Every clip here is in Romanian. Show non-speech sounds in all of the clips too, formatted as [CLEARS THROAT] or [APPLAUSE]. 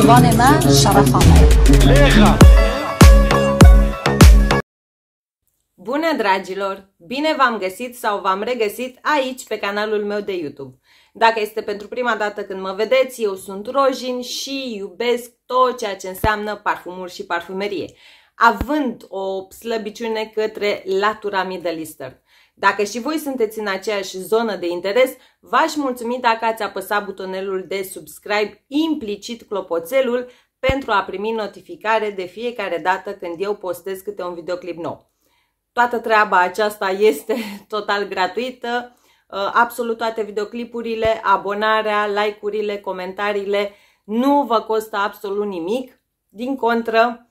زبان من Bună dragilor! Bine v-am găsit sau v-am regăsit aici pe canalul meu de YouTube. Dacă este pentru prima dată când mă vedeți, eu sunt Rojin și iubesc tot ceea ce înseamnă parfumuri și parfumerie, având o slăbiciune către latura middle eastern. Dacă și voi sunteți în aceeași zonă de interes, V-aș mulțumi dacă ați apăsat butonelul de subscribe, implicit clopoțelul, pentru a primi notificare de fiecare dată când eu postez câte un videoclip nou. Toată treaba aceasta este [LAUGHS] total gratuită, uh, absolut toate videoclipurile, abonarea, like-urile, comentariile, nu vă costă absolut nimic, din contră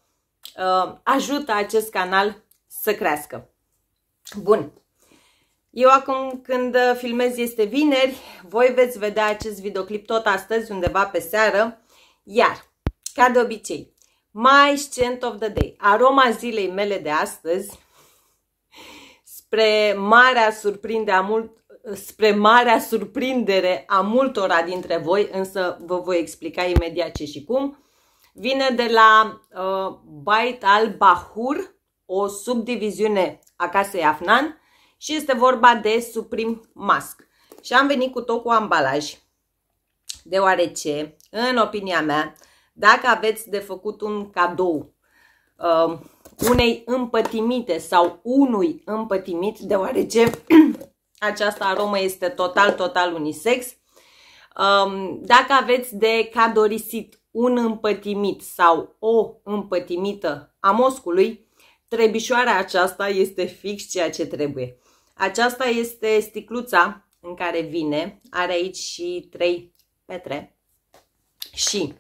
uh, ajută acest canal să crească. Bun, eu acum când uh, filmez este vineri, voi veți vedea acest videoclip tot astăzi, undeva pe seară. Iar, ca de obicei, my scent of the day, aroma zilei mele de astăzi, spre marea, surprinde a mult, spre marea surprindere a multora dintre voi, însă vă voi explica imediat ce și cum, vine de la uh, Bait al Bahur, o subdiviziune a casei Afnan, și este vorba de Supreme Mask. Și am venit cu tot cu ambalaj, deoarece, în opinia mea, dacă aveți de făcut un cadou uh, unei împătimite sau unui împătimit, deoarece [CLEARS THROAT] această aromă este total, total unisex, uh, dacă aveți de cadorisit un împătimit sau o împătimită a moscului, trebișoarea aceasta este fix ceea ce trebuie. Aceasta este sticluța în care vine, are aici și trei petre și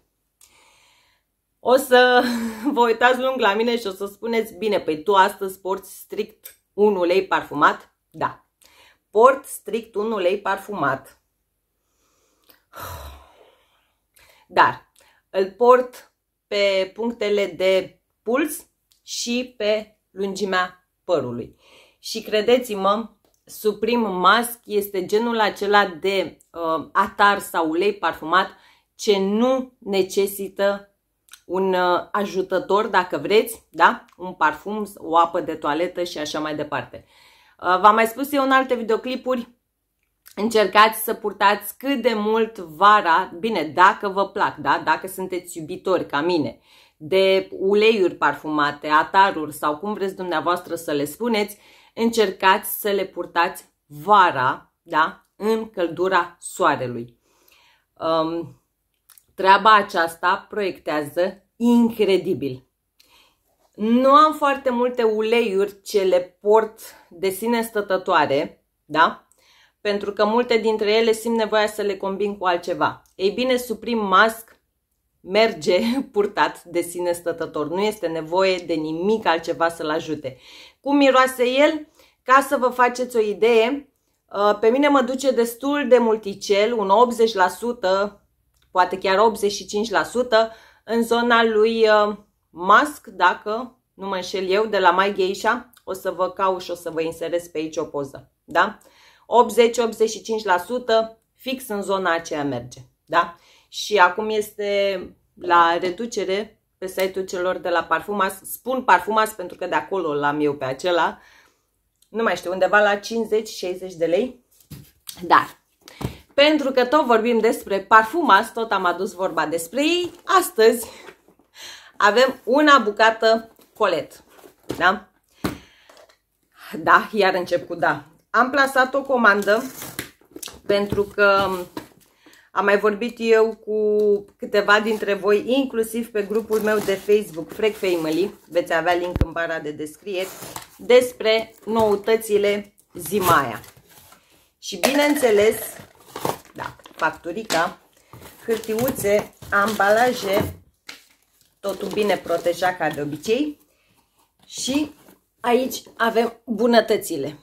o să [LAUGHS] vă uitați lung la mine și o să spuneți, bine, păi tu astăzi porți strict un ulei parfumat? Da, port strict un ulei parfumat, [SIGHS] dar îl port pe punctele de puls și pe lungimea părului. Și credeți-mă, Supreme Mask este genul acela de uh, atar sau ulei parfumat ce nu necesită un uh, ajutător, dacă vreți, da? un parfum, o apă de toaletă și așa mai departe. Uh, V-am mai spus eu în alte videoclipuri, încercați să purtați cât de mult vara, bine, dacă vă plac, da? dacă sunteți iubitori ca mine, de uleiuri parfumate, ataruri sau cum vreți dumneavoastră să le spuneți, încercați să le purtați vara, da? în căldura soarelui. Um, treaba aceasta proiectează incredibil. Nu am foarte multe uleiuri ce le port de sine stătătoare, da? Pentru că multe dintre ele simt nevoia să le combin cu altceva. Ei bine, Supreme Mask merge [LAUGHS] purtat de sine stătător. Nu este nevoie de nimic altceva să-l ajute. Cum miroase el? Ca să vă faceți o idee, uh, pe mine mă duce destul de multicel, un 80%, poate chiar 85%, în zona lui uh, Musk, dacă nu mă înșel eu, de la My Geisha. O să vă cau și o să vă inserez pe aici o poză. Da? 80-85% fix în zona aceea merge. Da? și acum este la reducere pe site-ul celor de la Parfumas. Spun Parfumas pentru că de acolo l-am eu pe acela. Nu mai știu, undeva la 50-60 de lei. Dar, pentru că tot vorbim despre Parfumas, tot am adus vorba despre ei, astăzi avem una bucată colet. Da? Da, iar încep cu da. Am plasat o comandă pentru că am mai vorbit eu cu câteva dintre voi, inclusiv pe grupul meu de Facebook, Frec Family, veți avea link în bara de descriere, despre noutățile Zimaia. Și bineînțeles, da, facturica, hârtiuțe, ambalaje, totul bine protejat ca de obicei. Și aici avem bunătățile.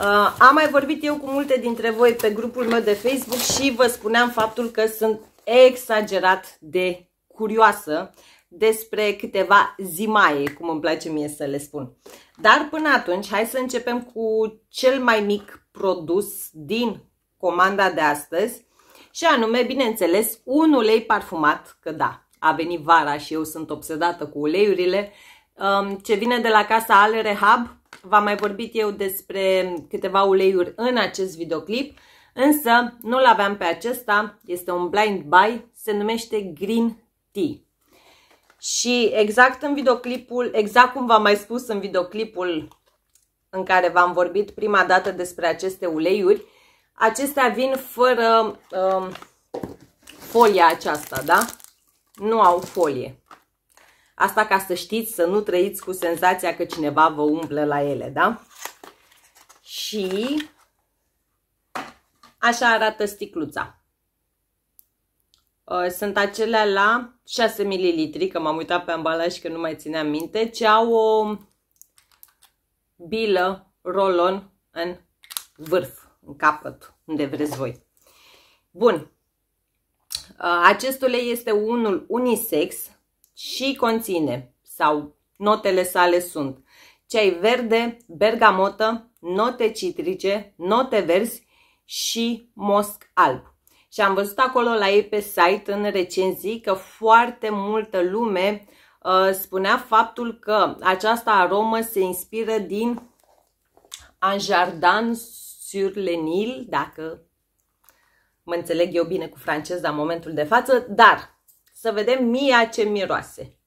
Uh, am mai vorbit eu cu multe dintre voi pe grupul meu de Facebook și vă spuneam faptul că sunt exagerat de curioasă despre câteva zimaie, cum îmi place mie să le spun. Dar până atunci, hai să începem cu cel mai mic produs din comanda de astăzi și anume, bineînțeles, un ulei parfumat, că da, a venit vara și eu sunt obsedată cu uleiurile, um, ce vine de la casa Ale Rehab, V-am mai vorbit eu despre câteva uleiuri în acest videoclip, însă nu-l aveam pe acesta, este un blind buy, se numește Green Tea. Și exact în videoclipul, exact cum v-am mai spus în videoclipul în care v-am vorbit prima dată despre aceste uleiuri, acestea vin fără um, folia aceasta, da? Nu au folie. Asta ca să știți, să nu trăiți cu senzația că cineva vă umple la ele, da? Și așa arată sticluța. Ă, sunt acelea la 6 ml, că m-am uitat pe ambalaj că nu mai țineam minte, ce au o bilă rolon în vârf, în capăt, unde vreți voi. Bun, ă, acestul este unul unisex, și conține sau notele sale sunt ceai verde, bergamotă, note citrice, note verzi și mosc alb. Și am văzut acolo la ei pe site în recenzii că foarte multă lume uh, spunea faptul că această aromă se inspiră din Anjardin sur le Nil, dacă mă înțeleg eu bine cu franceza în momentul de față, dar să vedem mia ce miroase.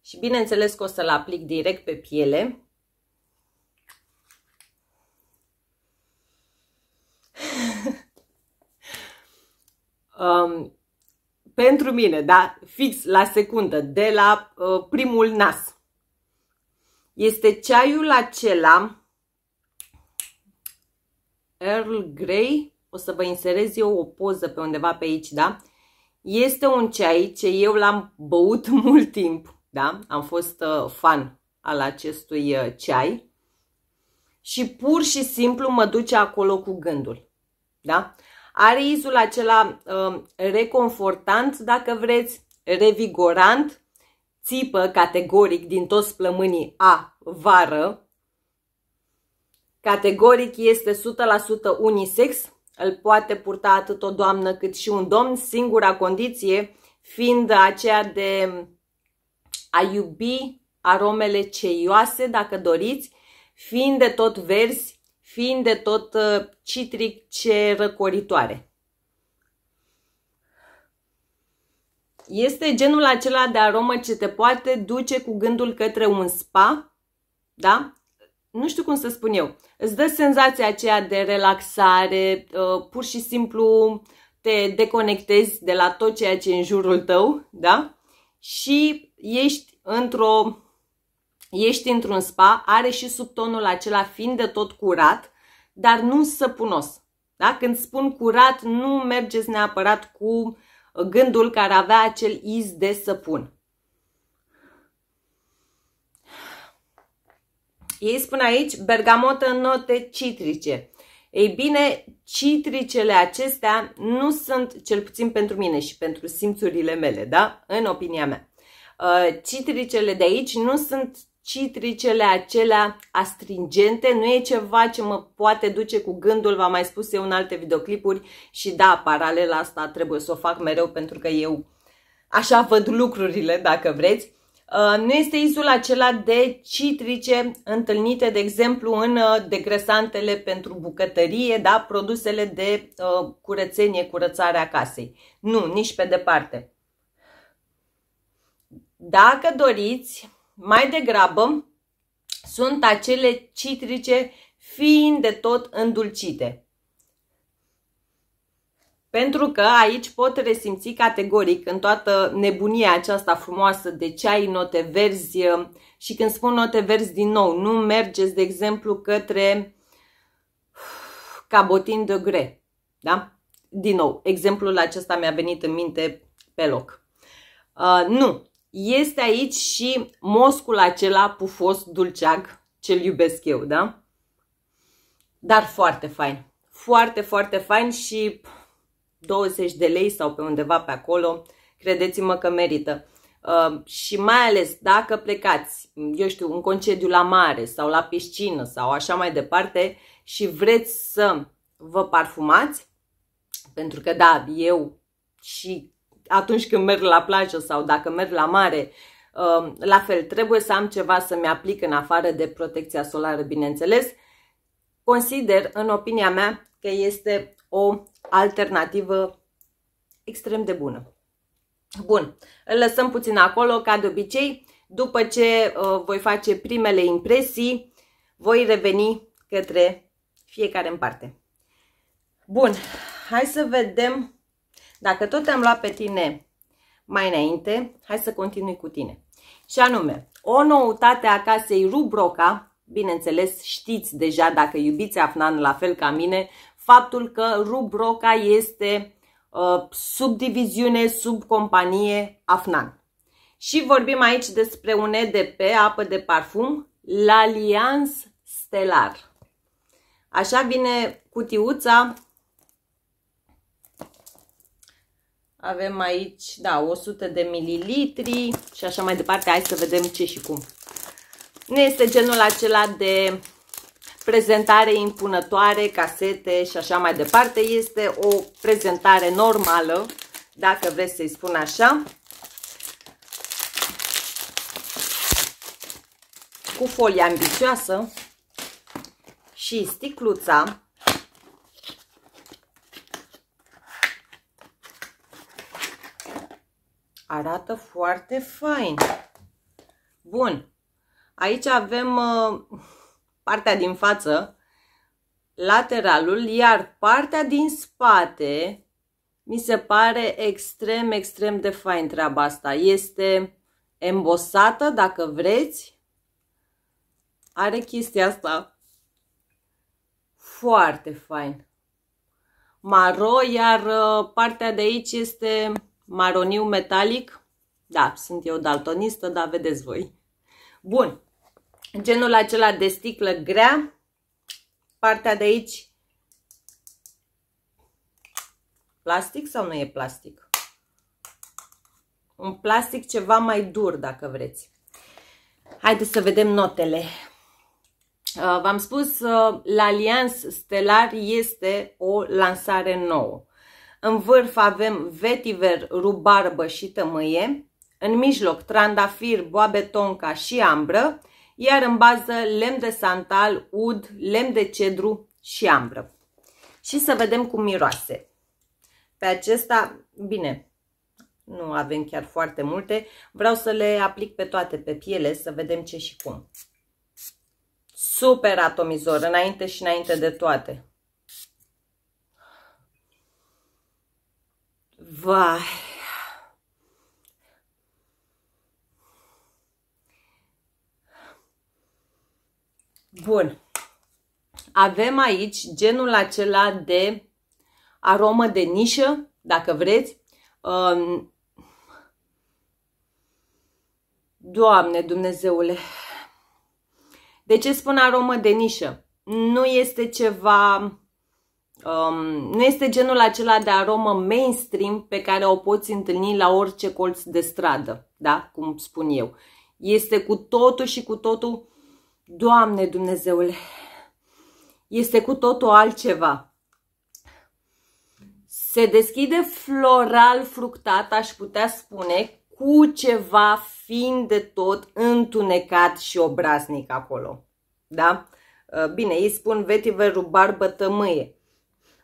Și bineînțeles că o să-l aplic direct pe piele. [LAUGHS] um, pentru mine, da, fix la secundă, de la uh, primul nas. Este ceaiul acela Earl Grey. O să vă inserez eu o poză pe undeva pe aici, da? Este un ceai ce eu l-am băut [LAUGHS] mult timp, da? Am fost uh, fan al acestui uh, ceai și pur și simplu mă duce acolo cu gândul, da? Are izul acela uh, reconfortant, dacă vreți, revigorant, țipă categoric din toți plămânii a vară, categoric este 100% unisex, îl poate purta atât o doamnă cât și un domn, singura condiție fiind aceea de a iubi aromele ceioase, dacă doriți, fiind de tot verzi, fiind de tot uh, citric ce răcoritoare. Este genul acela de aromă ce te poate duce cu gândul către un spa, da? nu știu cum să spun eu, îți dă senzația aceea de relaxare, uh, pur și simplu te deconectezi de la tot ceea ce e în jurul tău, da? Și ești într-o ești într-un spa, are și subtonul acela fiind de tot curat, dar nu săpunos. Da? Când spun curat, nu mergeți neapărat cu gândul care avea acel iz de săpun. Ei spun aici bergamotă în note citrice. Ei bine, citricele acestea nu sunt, cel puțin pentru mine și pentru simțurile mele, da? În opinia mea. Uh, citricele de aici nu sunt citricele acelea astringente, nu e ceva ce mă poate duce cu gândul, v-am mai spus eu în alte videoclipuri și da, paralela asta trebuie să o fac mereu pentru că eu așa văd lucrurile, dacă vreți. Uh, nu este izul acela de citrice întâlnite, de exemplu, în uh, degresantele pentru bucătărie, da? produsele de uh, curățenie, curățarea casei. Nu, nici pe departe. Dacă doriți, mai degrabă sunt acele citrice fiind de tot îndulcite. Pentru că aici pot resimți categoric în toată nebunia aceasta frumoasă de ai note verzi uh, și când spun note verzi din nou, nu mergeți, de exemplu, către [SIGHS] cabotin de gre. Da? Din nou, exemplul acesta mi-a venit în minte pe loc. Uh, nu, este aici și moscul acela pufos dulceag, ce-l iubesc eu, da? Dar foarte fain. Foarte, foarte fain și 20 de lei sau pe undeva pe acolo, credeți-mă că merită. Uh, și mai ales dacă plecați, eu știu, un concediu la mare sau la piscină sau așa mai departe și vreți să vă parfumați, pentru că da, eu și atunci când merg la plajă sau dacă merg la mare, uh, la fel, trebuie să am ceva să-mi aplic în afară de protecția solară, bineînțeles. Consider, în opinia mea, că este o alternativă extrem de bună. Bun, îl lăsăm puțin acolo, ca de obicei. După ce uh, voi face primele impresii, voi reveni către fiecare în parte. Bun, hai să vedem dacă tot am luat pe tine mai înainte, hai să continui cu tine. Și anume, o noutate a casei Rubroca, bineînțeles știți deja dacă iubiți Afnan la fel ca mine, faptul că Rubroca este uh, subdiviziune, companie Afnan. Și vorbim aici despre un EDP, apă de parfum, L'Alianz Stelar. Așa vine cutiuța. Avem aici, da, 100 de mililitri și așa mai departe. Hai să vedem ce și cum. Nu este genul acela de prezentare impunătoare, casete și așa mai departe. Este o prezentare normală, dacă vreți să-i spun așa. Cu folie ambicioasă și sticluța. Arată foarte fain. Bun. Aici avem... Uh, partea din față, lateralul, iar partea din spate mi se pare extrem, extrem de fain treaba asta. Este embosată, dacă vreți. Are chestia asta. Foarte fain. Maro, iar uh, partea de aici este maroniu metalic. Da, sunt eu daltonistă, dar vedeți voi. Bun, genul acela de sticlă grea, partea de aici plastic sau nu e plastic? Un plastic ceva mai dur, dacă vreți. Haideți să vedem notele. Uh, v-am spus, uh, la Allianz Stelar este o lansare nouă. În vârf avem vetiver, rubarbă și tămâie. În mijloc, trandafir, boabe tonca și ambră iar în bază lemn de santal, ud, lemn de cedru și ambră. Și să vedem cum miroase. Pe acesta, bine, nu avem chiar foarte multe, vreau să le aplic pe toate pe piele să vedem ce și cum. Super atomizor, înainte și înainte de toate. Vai! Bun. Avem aici genul acela de aromă de nișă, dacă vreți. Um, Doamne Dumnezeule! De ce spun aromă de nișă? Nu este ceva... Um, nu este genul acela de aromă mainstream pe care o poți întâlni la orice colț de stradă, da? cum spun eu. Este cu totul și cu totul Doamne Dumnezeule, este cu totul altceva. Se deschide floral fructat, aș putea spune, cu ceva fiind de tot întunecat și obraznic acolo. Da? Uh, bine, îi spun vetiver rubarbă tămâie.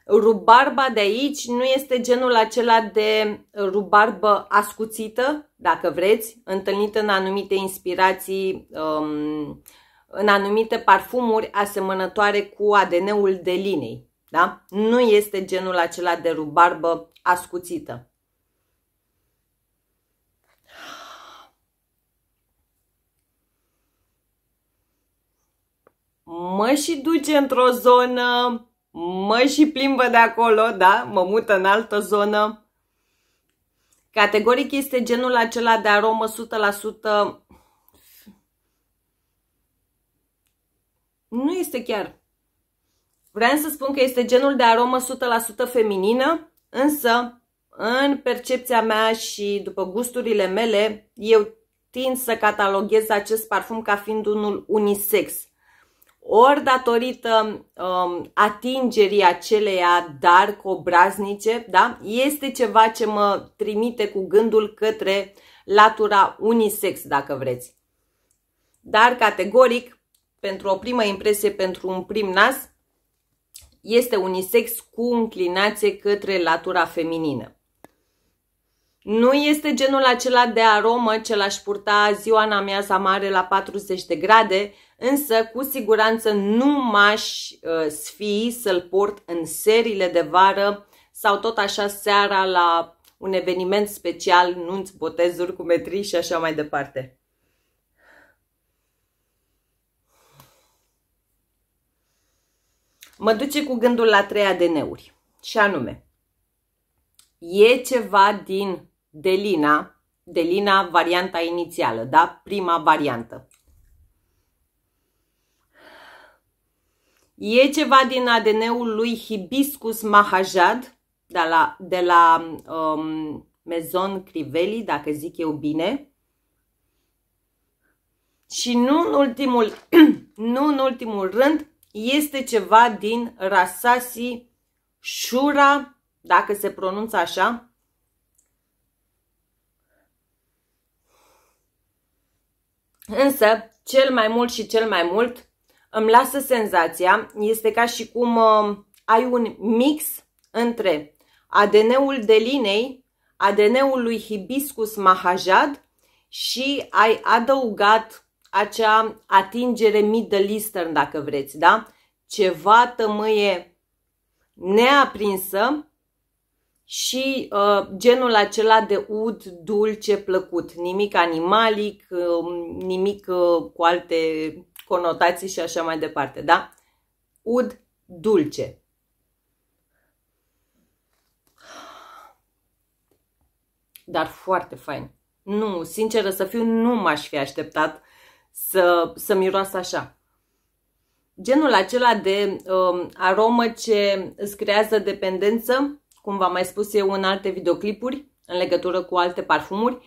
Rubarba de aici nu este genul acela de rubarbă ascuțită, dacă vreți, întâlnită în anumite inspirații um, în anumite parfumuri asemănătoare cu ADN-ul de linei. Da? Nu este genul acela de rubarbă ascuțită. Mă și duce într-o zonă, mă și plimbă de acolo, da? Mă mută în altă zonă. Categoric este genul acela de aromă 100% Nu este chiar. Vreau să spun că este genul de aromă 100% feminină, însă în percepția mea și după gusturile mele, eu tind să cataloghez acest parfum ca fiind unul unisex. Ori datorită um, atingerii aceleia dark obraznice, da? este ceva ce mă trimite cu gândul către latura unisex, dacă vreți. Dar categoric pentru o primă impresie, pentru un prim nas, este unisex cu înclinație către latura feminină. Nu este genul acela de aromă ce l-aș purta ziua în amiaza mare la 40 de grade, însă cu siguranță nu m-aș uh, ă, sfii să-l port în serile de vară sau tot așa seara la un eveniment special, nunți, botezuri cu metri și așa mai departe. mă duce cu gândul la trei ADN-uri. Și anume, e ceva din Delina, Delina varianta inițială, da? Prima variantă. E ceva din ADN-ul lui Hibiscus Mahajad, de la, de la um, Maison Crivelli, dacă zic eu bine. Și nu în ultimul, [CLEARS THROAT] nu în ultimul rând, este ceva din Rasasi Shura, dacă se pronunță așa. Însă, cel mai mult și cel mai mult îmi lasă senzația, este ca și cum uh, ai un mix între ADN-ul de linei, ADN-ul lui Hibiscus Mahajad și ai adăugat acea atingere middle eastern, dacă vreți, da? Ceva tămâie neaprinsă și uh, genul acela de ud dulce plăcut, nimic animalic, uh, nimic uh, cu alte conotații și așa mai departe, da? Ud dulce. Dar foarte fain. Nu, sinceră să fiu, nu m-aș fi așteptat să, să miroasă așa. Genul acela de um, aromă ce îți creează dependență, cum v-am mai spus eu în alte videoclipuri, în legătură cu alte parfumuri,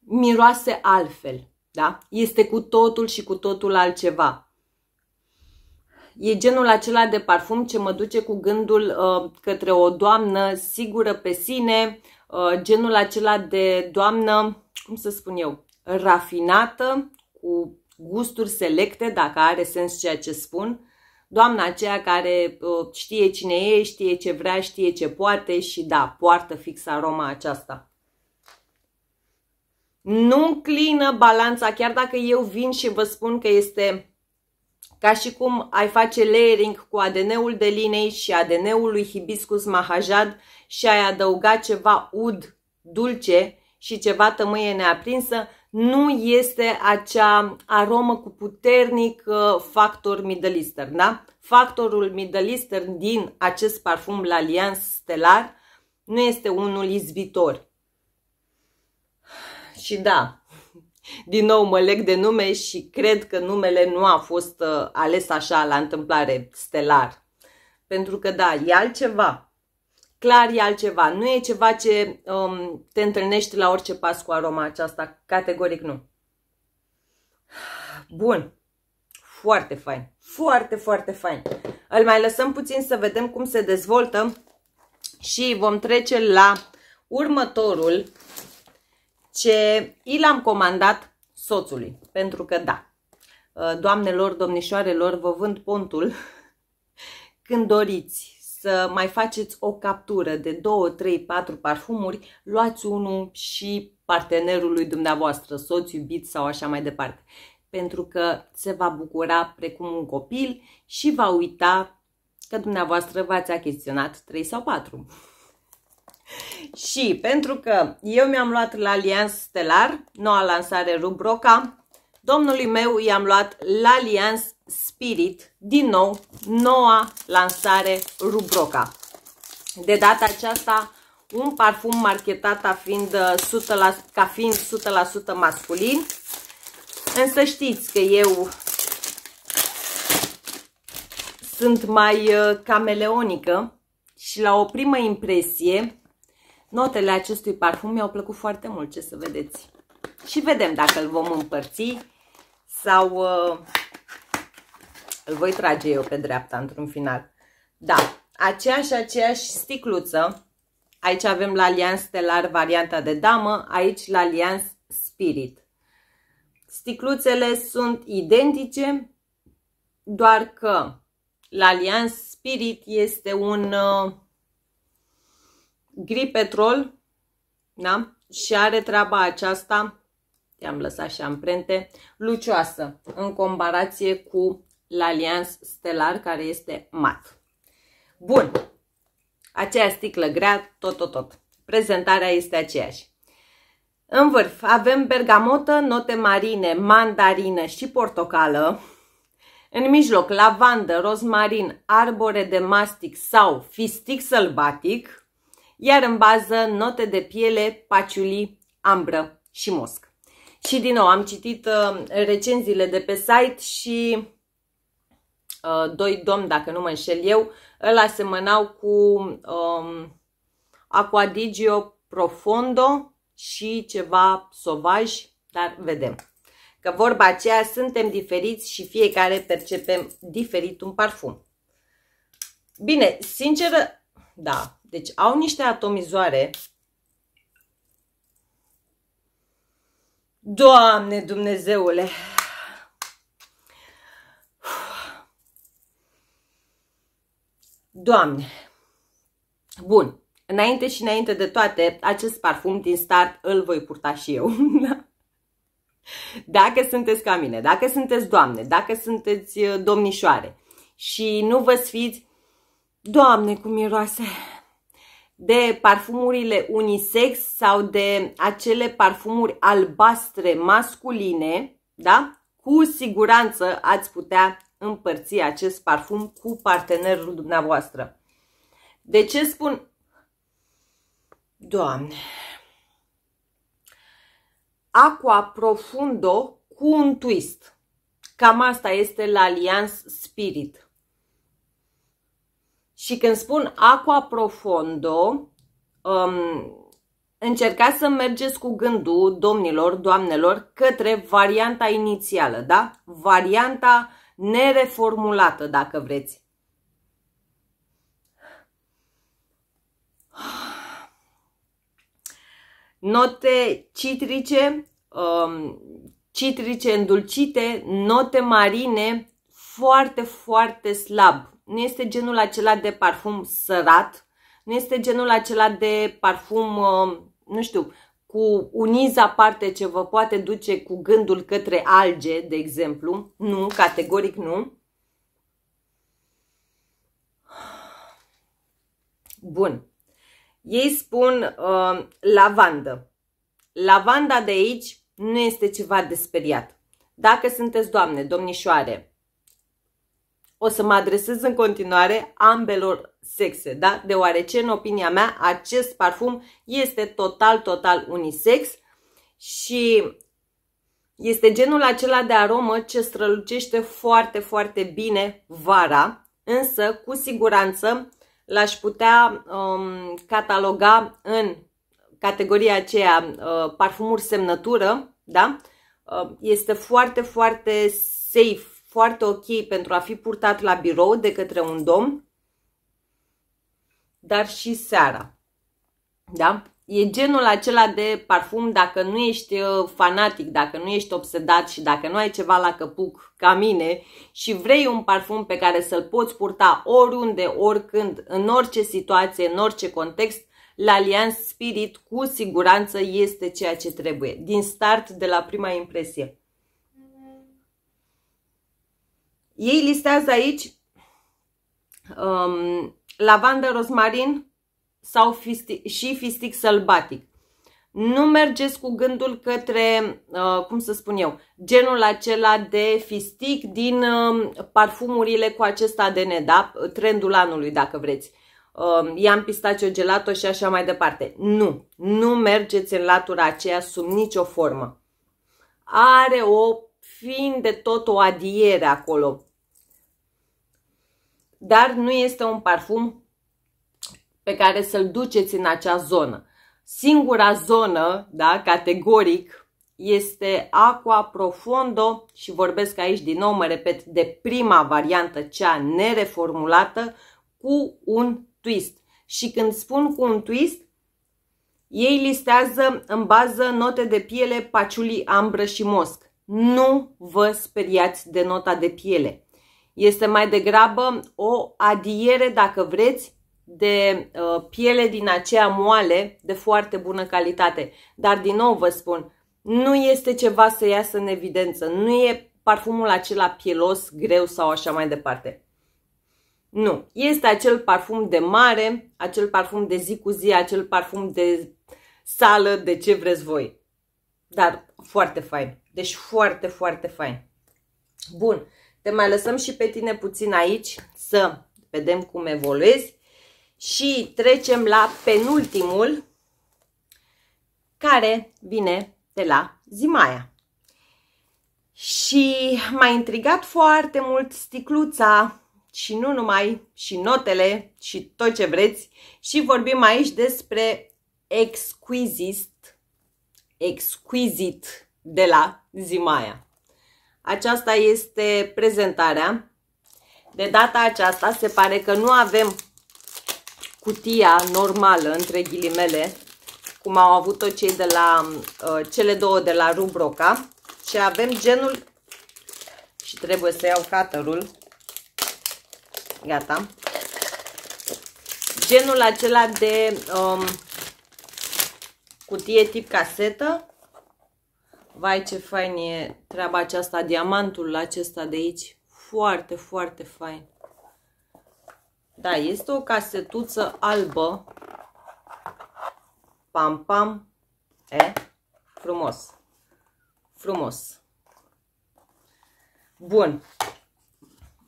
miroase altfel. Da? Este cu totul și cu totul altceva. E genul acela de parfum ce mă duce cu gândul uh, către o doamnă sigură pe sine, uh, genul acela de doamnă, cum să spun eu, rafinată, cu gusturi selecte, dacă are sens ceea ce spun, doamna aceea care ă, știe cine e, știe ce vrea, știe ce poate și da, poartă fix aroma aceasta. Nu înclină balanța, chiar dacă eu vin și vă spun că este ca și cum ai face layering cu ADN-ul de linei și ADN-ul lui hibiscus mahajad și ai adăuga ceva ud dulce și ceva tămâie neaprinsă, nu este acea aromă cu puternic uh, factor Middle Eastern, da? Factorul Middle Eastern din acest parfum la Alliance Stelar nu este unul izbitor. Și da, din nou mă leg de nume și cred că numele nu a fost uh, ales așa la întâmplare, Stelar. Pentru că da, e altceva clar e altceva. Nu e ceva ce um, te întâlnești la orice pas cu aroma aceasta, categoric nu. Bun, foarte fain, foarte, foarte fain. Îl mai lăsăm puțin să vedem cum se dezvoltă și vom trece la următorul ce i l-am comandat soțului, pentru că da, doamnelor, domnișoarelor, vă vând pontul [LAUGHS] când doriți să mai faceți o captură de 2, 3, 4 parfumuri, luați unul și partenerului dumneavoastră, soț, iubit sau așa mai departe. Pentru că se va bucura precum un copil și va uita că dumneavoastră v-ați achiziționat 3 sau 4. și pentru că eu mi-am luat la Alianz Stelar, noua lansare Rubroca, Domnului meu i-am luat l'Alliance Spirit, din nou, noua lansare Rubroca. De data aceasta, un parfum marketat uh, ca fiind 100%, ca fiind 100 masculin. Însă știți că eu sunt mai uh, cameleonică și la o primă impresie, notele acestui parfum mi-au plăcut foarte mult, ce să vedeți. Și vedem dacă îl vom împărți sau uh, îl voi trage eu pe dreapta într-un final. Da, aceeași, aceeași sticluță. Aici avem la Allianz Stelar varianta de damă, aici la Allianz Spirit. Sticluțele sunt identice, doar că la Allianz Spirit este un uh, gri petrol da? și are treaba aceasta i-am lăsat și amprente, lucioasă în comparație cu l'Alliance Stelar care este mat. Bun, aceea sticlă grea, tot, tot, tot. Prezentarea este aceeași. În vârf avem bergamotă, note marine, mandarină și portocală. În mijloc, lavandă, rozmarin, arbore de mastic sau fistic sălbatic. Iar în bază, note de piele, paciuli, ambră și mosc. Și din nou, am citit uh, recenziile de pe site și uh, doi domni, dacă nu mă înșel eu, îl asemănau cu um, Aquadigio Profondo și ceva sovaj, dar vedem. Că vorba aceea, suntem diferiți și fiecare percepem diferit un parfum. Bine, sincer, da, deci au niște atomizoare Doamne Dumnezeule! Doamne! Bun, înainte și înainte de toate, acest parfum din start îl voi purta și eu. [LAUGHS] dacă sunteți ca mine, dacă sunteți doamne, dacă sunteți uh, domnișoare și nu vă sfiți, Doamne, cum miroase! de parfumurile unisex sau de acele parfumuri albastre masculine, da? Cu siguranță ați putea împărți acest parfum cu partenerul dumneavoastră. De ce spun? Doamne! Aqua Profundo cu un twist. Cam asta este la Alliance Spirit. Și când spun aqua profondo, um, încercați să mergeți cu gândul, domnilor, doamnelor, către varianta inițială, da? Varianta nereformulată, dacă vreți. Note citrice, um, citrice îndulcite, note marine, foarte, foarte slab nu este genul acela de parfum sărat, nu este genul acela de parfum, uh, nu știu, cu un iz aparte ce vă poate duce cu gândul către alge, de exemplu. Nu, categoric nu. Bun. Ei spun uh, lavandă. Lavanda de aici nu este ceva de speriat. Dacă sunteți doamne, domnișoare, o să mă adresez în continuare ambelor sexe, da? deoarece, în opinia mea, acest parfum este total, total unisex și este genul acela de aromă ce strălucește foarte, foarte bine vara, însă, cu siguranță, l-aș putea um, cataloga în categoria aceea uh, parfumuri semnătură, da? Uh, este foarte, foarte safe foarte ok pentru a fi purtat la birou de către un domn, dar și seara. Da? E genul acela de parfum, dacă nu ești uh, fanatic, dacă nu ești obsedat și dacă nu ai ceva la căpuc ca mine și vrei un parfum pe care să-l poți purta oriunde, oricând, în orice situație, în orice context, la Alliance Spirit cu siguranță este ceea ce trebuie, din start, de la prima impresie. Ei listează aici um, lavandă, rozmarin sau fisti și fistic sălbatic. Nu mergeți cu gândul către, uh, cum să spun eu, genul acela de fistic din uh, parfumurile cu acest ADN, da? trendul anului, dacă vreți. Uh, i-am pistacio gelato și așa mai departe. Nu, nu mergeți în latura aceea sub nicio formă. Are o fiind de tot o adiere acolo. Dar nu este un parfum pe care să-l duceți în acea zonă. Singura zonă, da, categoric, este Aqua Profondo și vorbesc aici din nou, mă repet, de prima variantă, cea nereformulată, cu un twist. Și când spun cu un twist, ei listează în bază note de piele, paciulii, ambră și mosc. Nu vă speriați de nota de piele. Este mai degrabă o adiere, dacă vreți, de uh, piele din aceea moale de foarte bună calitate. Dar, din nou vă spun, nu este ceva să iasă în evidență. Nu e parfumul acela pielos, greu sau așa mai departe. Nu. Este acel parfum de mare, acel parfum de zi cu zi, acel parfum de sală, de ce vreți voi. Dar foarte fain. Deci foarte, foarte fain. Bun, te mai lăsăm și pe tine puțin aici să vedem cum evoluezi și trecem la penultimul care vine de la Zimaia. Și m-a intrigat foarte mult sticluța și nu numai, și notele și tot ce vreți și vorbim aici despre exquisite, exquisite de la Zimaia. Aceasta este prezentarea. De data aceasta se pare că nu avem cutia normală, între ghilimele, cum au avut-o cei de la, uh, cele două de la Rubroca, ci avem genul, și trebuie să iau cutterul, gata, genul acela de um, cutie tip casetă, Vai ce fain e treaba aceasta, diamantul acesta de aici. Foarte, foarte fain. Da, este o casetuță albă. Pam, pam. E, frumos. Frumos. Bun.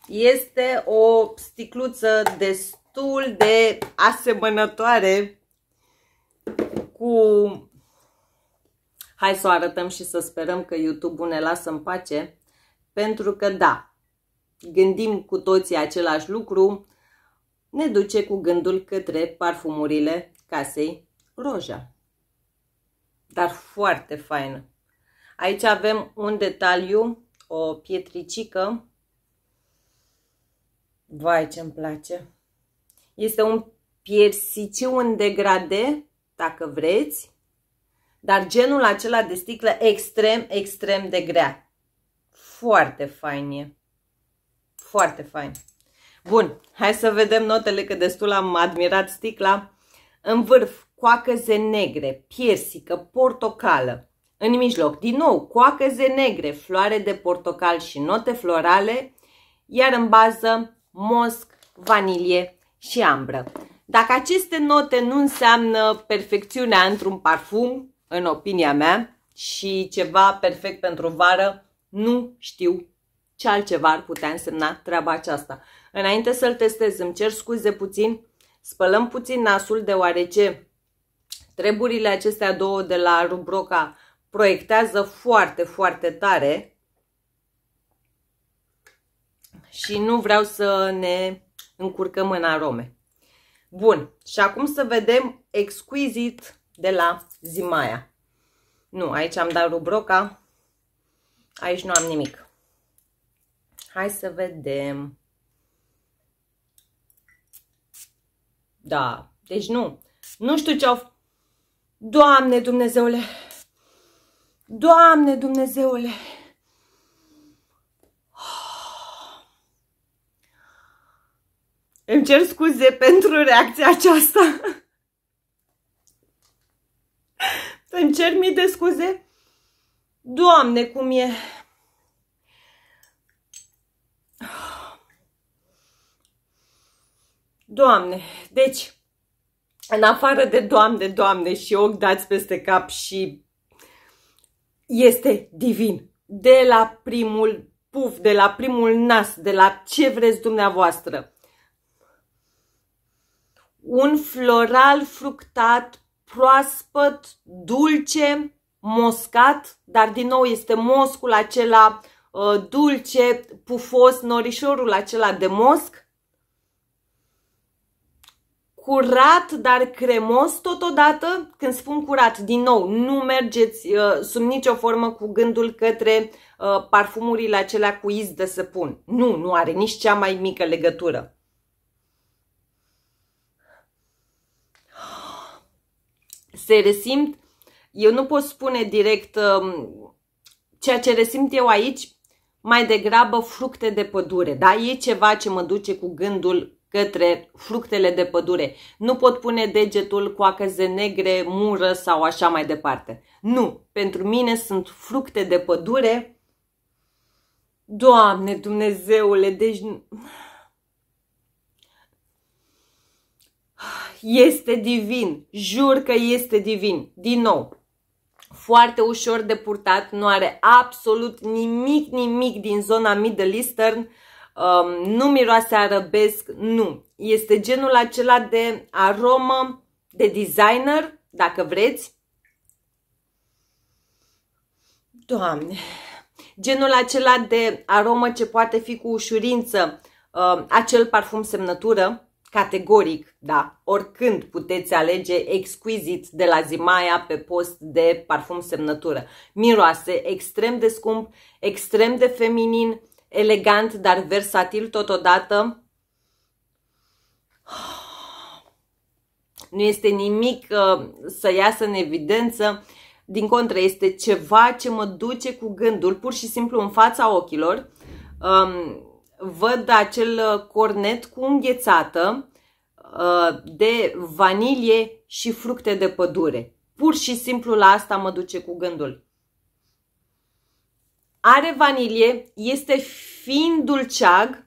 Este o sticluță destul de asemănătoare cu hai să o arătăm și să sperăm că YouTube-ul ne lasă în pace, pentru că da, gândim cu toții același lucru, ne duce cu gândul către parfumurile casei Roja. Dar foarte faină. Aici avem un detaliu, o pietricică. Vai ce îmi place! Este un piersiciu în degradé, dacă vreți, dar genul acela de sticlă extrem, extrem de grea. Foarte fain e. Foarte fain. Bun, hai să vedem notele, că destul am admirat sticla. În vârf, coacăze negre, piersică, portocală. În mijloc, din nou, coacăze negre, floare de portocal și note florale, iar în bază, mosc, vanilie și ambră. Dacă aceste note nu înseamnă perfecțiunea într-un parfum, în opinia mea, și ceva perfect pentru vară, nu știu ce altceva ar putea însemna treaba aceasta. Înainte să-l testez, îmi cer scuze puțin, spălăm puțin nasul, deoarece treburile acestea două de la Rubroca proiectează foarte, foarte tare și nu vreau să ne încurcăm în arome. Bun, și acum să vedem exquisit de la Zimaia. Nu, aici am dat rubroca, aici nu am nimic. Hai să vedem. Da, deci nu. Nu știu ce-au... Doamne Dumnezeule! Doamne Dumnezeule! Îmi cer scuze pentru reacția aceasta. Îmi cer mii de scuze? Doamne, cum e! Doamne, deci, în afară de Doamne, Doamne și ochi dați peste cap și este divin. De la primul puf, de la primul nas, de la ce vreți dumneavoastră. Un floral fructat proaspăt, dulce, moscat, dar din nou este moscul acela uh, dulce, pufos, norișorul acela de mosc. Curat, dar cremos totodată. Când spun curat, din nou, nu mergeți uh, sub nicio formă cu gândul către uh, parfumurile acelea cu iz de săpun. Nu, nu are nici cea mai mică legătură. se resimt, eu nu pot spune direct um, ceea ce resimt eu aici, mai degrabă fructe de pădure, da? E ceva ce mă duce cu gândul către fructele de pădure. Nu pot pune degetul cu acăze negre, mură sau așa mai departe. Nu, pentru mine sunt fructe de pădure. Doamne Dumnezeule, deci este divin, jur că este divin. Din nou, foarte ușor de purtat, nu are absolut nimic, nimic din zona Middle Eastern, um, nu miroase arabesc, nu. Este genul acela de aromă de designer, dacă vreți. Doamne! Genul acela de aromă ce poate fi cu ușurință uh, acel parfum semnătură, Categoric, da. Oricând puteți alege exquisit de la Zimaia pe post de parfum semnătură. Miroase extrem de scump, extrem de feminin, elegant, dar versatil totodată. Nu este nimic uh, să iasă în evidență. Din contră, este ceva ce mă duce cu gândul pur și simplu în fața ochilor. Um, văd acel uh, cornet cu înghețată uh, de vanilie și fructe de pădure. Pur și simplu la asta mă duce cu gândul. Are vanilie, este fin dulceag,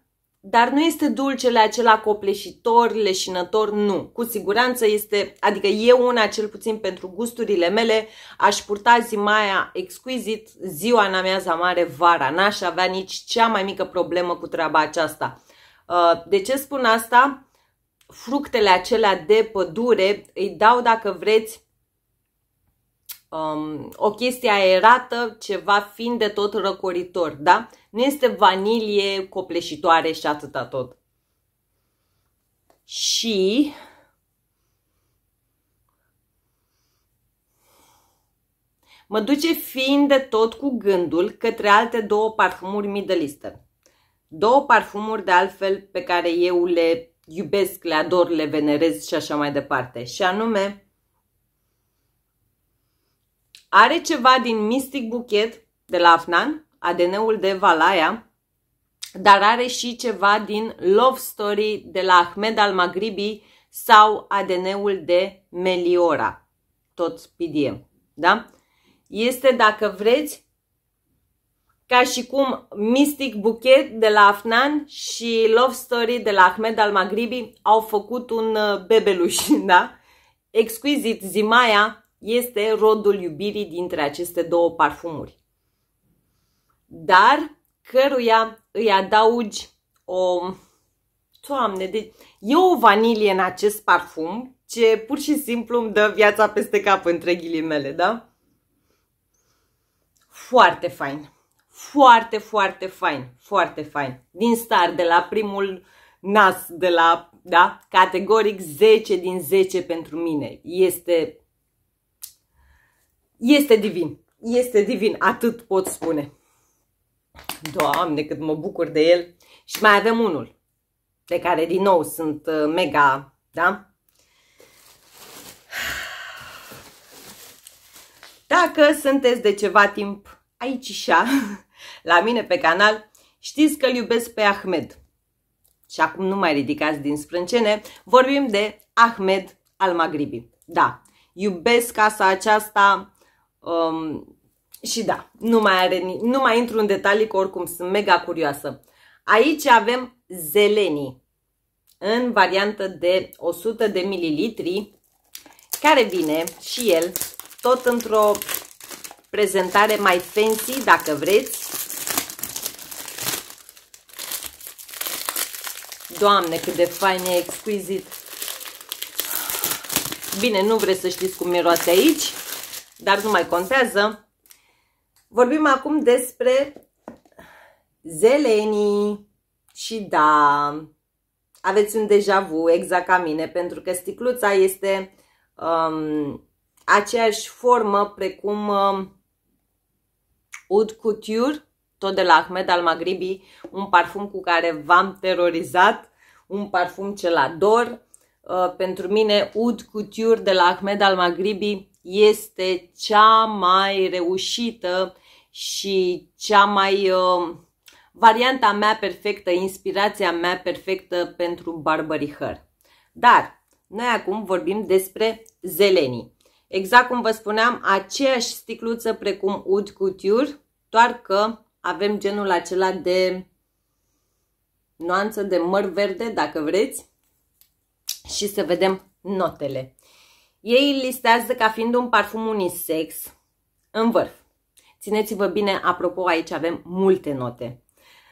dar nu este dulcele acela copleșitor, leșinător, nu. Cu siguranță este, adică eu una cel puțin pentru gusturile mele, aș purta zimaia exquisit ziua în amiaza mare vara, n-aș avea nici cea mai mică problemă cu treaba aceasta. Uh, de ce spun asta? Fructele acelea de pădure îi dau, dacă vreți, um, o chestie aerată, ceva fiind de tot răcoritor, da? Nu este vanilie copleșitoare și atâta tot. Și mă duce fiind de tot cu gândul către alte două parfumuri middle eastern. Două parfumuri de altfel pe care eu le iubesc, le ador, le venerez și așa mai departe. Și anume are ceva din Mystic Buchet de la Afnan, ADN-ul de Valaya, dar are și ceva din Love Story de la Ahmed al Maghribi sau ADN-ul de Meliora, tot PDM. Da? Este, dacă vreți, ca și cum Mystic Buchet de la Afnan și Love Story de la Ahmed al Maghribi au făcut un uh, bebeluș, [LAUGHS] da? exquisit Zimaia, este rodul iubirii dintre aceste două parfumuri. Dar căruia îi adaugi o... Doamne, de... e o vanilie în acest parfum ce pur și simplu îmi dă viața peste cap între ghilimele, da? Foarte fain. Foarte, foarte fain. Foarte fain. Din star, de la primul nas, de la, da? Categoric 10 din 10 pentru mine. Este este divin. Este divin. Atât pot spune. Doamne, cât mă bucur de el. Și mai avem unul, de care din nou sunt uh, mega, da? Dacă sunteți de ceva timp aici și a, [LAUGHS] la mine pe canal, știți că îl iubesc pe Ahmed. Și acum nu mai ridicați din sprâncene, vorbim de Ahmed al Maghribi, Da, iubesc casa aceasta, Um, și da, nu mai, are, nu mai intru în detalii, că oricum sunt mega curioasă. Aici avem zelenii în variantă de 100 de mililitri, care vine și el tot într-o prezentare mai fancy, dacă vreți. Doamne, cât de fain e exquisit! Bine, nu vreți să știți cum miroase aici dar nu mai contează. Vorbim acum despre zelenii și da, aveți un deja vu exact ca mine, pentru că sticluța este um, aceeași formă precum um, Oud Couture, tot de la Ahmed al Maghribi un parfum cu care v-am terorizat, un parfum ce-l ador. Uh, pentru mine, Oud Couture de la Ahmed al Maghribi este cea mai reușită și cea mai uh, varianta mea perfectă, inspirația mea perfectă pentru Barbary Hair. Dar noi acum vorbim despre zelenii. Exact cum vă spuneam, aceeași sticluță precum Oud Couture, doar că avem genul acela de nuanță de măr verde, dacă vreți, și să vedem notele. Ei îl listează ca fiind un parfum unisex în vârf. Țineți-vă bine, apropo, aici avem multe note.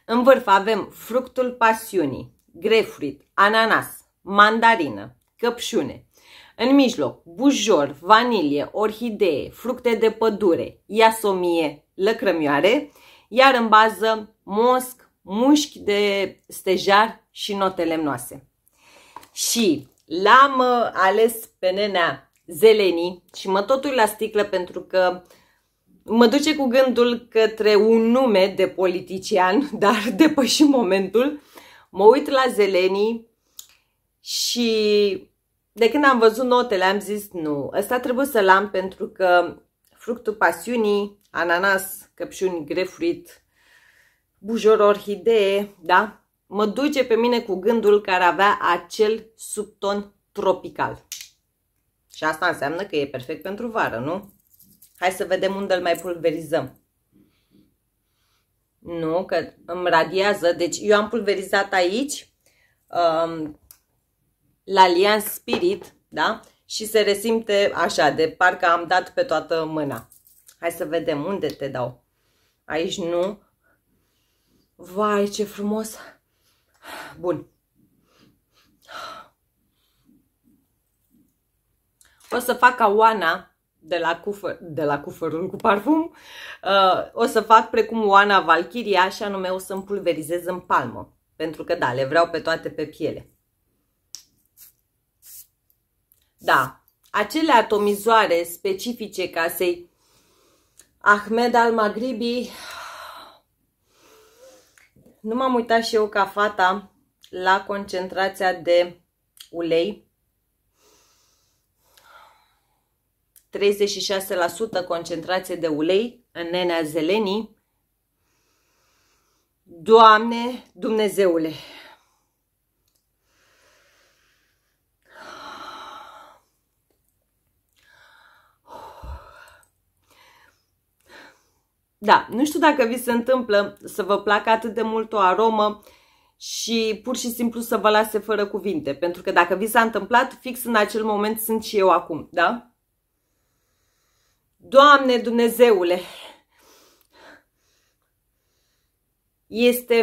În vârf avem fructul pasiunii, grefruit, ananas, mandarină, căpșune. În mijloc, bujor, vanilie, orhidee, fructe de pădure, iasomie, lăcrămioare, iar în bază mosc, mușchi de stejar și note lemnoase. Și L-am uh, ales pe nenea zelenii și mă totul la sticlă pentru că mă duce cu gândul către un nume de politician, [LAUGHS] dar depăși momentul. Mă uit la zelenii și de când am văzut notele am zis nu, ăsta trebuie să-l am pentru că fructul pasiunii, ananas, căpșuni, grefurit, bujor, orhidee, da? mă duce pe mine cu gândul care avea acel subton tropical. Și asta înseamnă că e perfect pentru vară, nu? Hai să vedem unde îl mai pulverizăm. Nu, că îmi radiază. Deci eu am pulverizat aici um, la Lian Spirit, da? Și se resimte așa, de parcă am dat pe toată mâna. Hai să vedem unde te dau. Aici nu. Vai, ce frumos! Bun. O să fac ca Oana de la, cufăr, de la cufărul cu parfum. Uh, o să fac precum Oana Valkyria și anume o să-mi pulverizez în palmă. Pentru că da, le vreau pe toate pe piele. Da, acele atomizoare specifice casei Ahmed al Magribi nu m-am uitat și eu ca fata la concentrația de ulei, 36% concentrație de ulei în nenea zelenii. Doamne Dumnezeule! Da, nu știu dacă vi se întâmplă să vă placă atât de mult o aromă uh, și pur și simplu să vă lase fără cuvinte. Pentru că dacă vi s-a întâmplat, fix în acel moment sunt și eu acum, da? Doamne Dumnezeule, este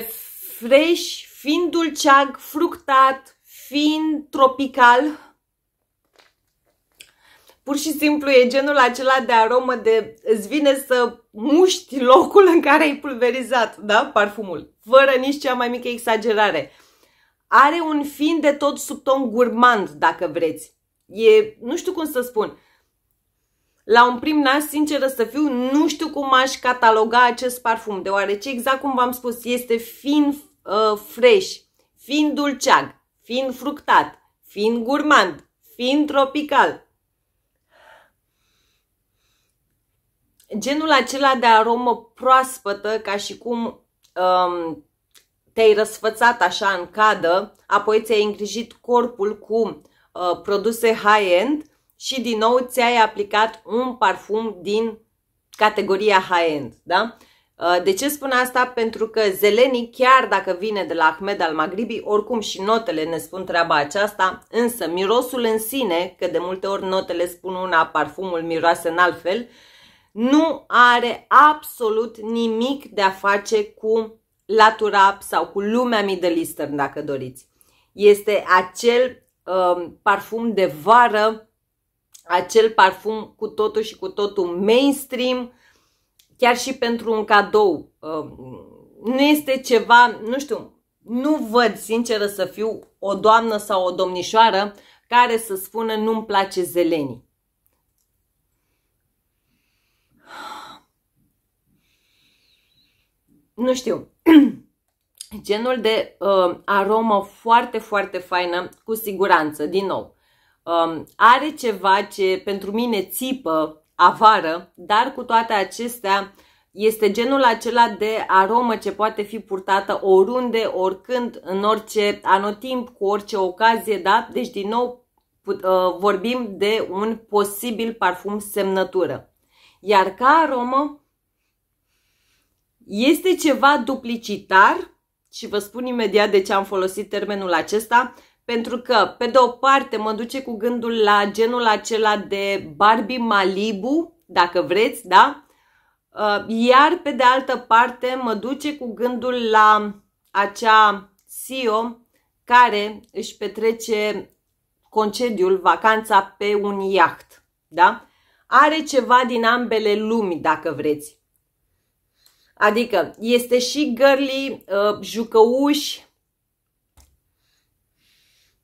fresh, fiind dulceag, fructat, fiind tropical, Pur și simplu e genul acela de aromă de îți vine să muști locul în care ai pulverizat, da, parfumul, fără nici cea mai mică exagerare. Are un fin de tot ton gurmand, dacă vreți. E, nu știu cum să spun, la un prim nas, sinceră să fiu, nu știu cum aș cataloga acest parfum, deoarece, exact cum v-am spus, este fin uh, fresh, fin dulceag, fin fructat, fin gurmand, fin tropical, genul acela de aromă proaspătă, ca și cum um, te-ai răsfățat așa în cadă, apoi ți-ai îngrijit corpul cu uh, produse high-end și din nou ți-ai aplicat un parfum din categoria high-end, da? Uh, de ce spun asta? Pentru că zelenii, chiar dacă vine de la Ahmed al Maghribi, oricum și notele ne spun treaba aceasta, însă mirosul în sine, că de multe ori notele spun una, parfumul miroase în altfel, nu are absolut nimic de a face cu latura sau cu lumea Middle Eastern, dacă doriți. Este acel uh, parfum de vară, acel parfum cu totul și cu totul mainstream, chiar și pentru un cadou. Uh, nu este ceva, nu știu, nu văd, sinceră să fiu, o doamnă sau o domnișoară care să spună nu-mi place zelenii. nu știu, [CLEARS THROAT] genul de uh, aromă foarte, foarte faină, cu siguranță, din nou. Um, are ceva ce pentru mine țipă avară, dar cu toate acestea este genul acela de aromă ce poate fi purtată oriunde, oricând, în orice anotimp, cu orice ocazie, da? Deci, din nou, put, uh, vorbim de un posibil parfum semnătură. Iar ca aromă, este ceva duplicitar și vă spun imediat de ce am folosit termenul acesta, pentru că, pe de o parte, mă duce cu gândul la genul acela de Barbie Malibu, dacă vreți, da? Uh, iar, pe de altă parte, mă duce cu gândul la acea CEO care își petrece concediul, vacanța pe un iaht, da? Are ceva din ambele lumi, dacă vreți. Adică este și girly, uh, jucăuși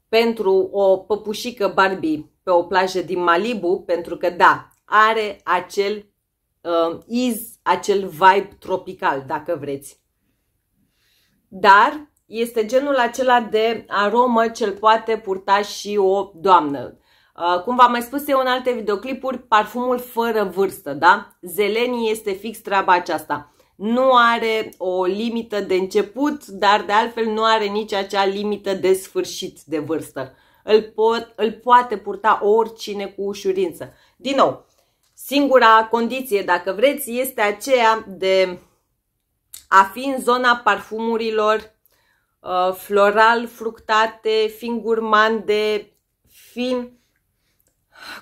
pentru o păpușică Barbie pe o plajă din Malibu, pentru că da, are acel uh, iz, acel vibe tropical, dacă vreți. Dar este genul acela de aromă ce poate purta și o doamnă. Uh, cum v-am mai spus eu în alte videoclipuri, parfumul fără vârstă, da? Zelenii este fix treaba aceasta nu are o limită de început, dar de altfel nu are nici acea limită de sfârșit de vârstă. Îl, pot, îl poate purta oricine cu ușurință. Din nou, singura condiție, dacă vreți, este aceea de a fi în zona parfumurilor uh, floral, fructate, fin de fin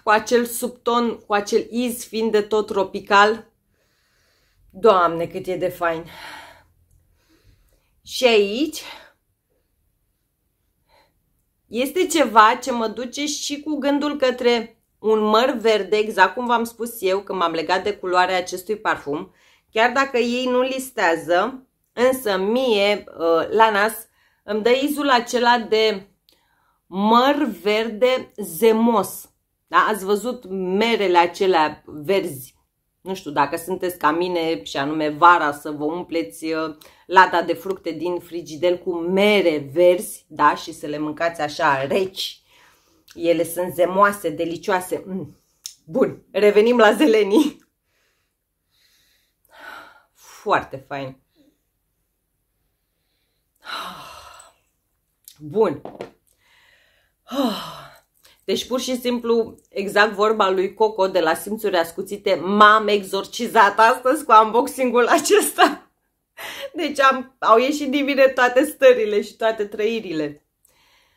cu acel subton, cu acel iz fin de tot tropical, Doamne, cât e de fain! Și aici este ceva ce mă duce și cu gândul către un măr verde, exact cum v-am spus eu când m-am legat de culoarea acestui parfum, chiar dacă ei nu listează, însă mie, uh, la nas, îmi dă izul acela de măr verde zemos. Da? Ați văzut merele acelea verzi nu știu, dacă sunteți ca mine și anume vara să vă umpleți uh, lada de fructe din frigidel cu mere verzi, da, și să le mâncați așa reci. Ele sunt zemoase, delicioase. Mm. Bun, revenim la zelenii. Foarte fain. Ah. Bun. Oh. Deci pur și simplu, exact vorba lui Coco de la Simțuri Ascuțite, m-am exorcizat astăzi cu unboxing-ul acesta. Deci am, au ieșit din mine toate stările și toate trăirile.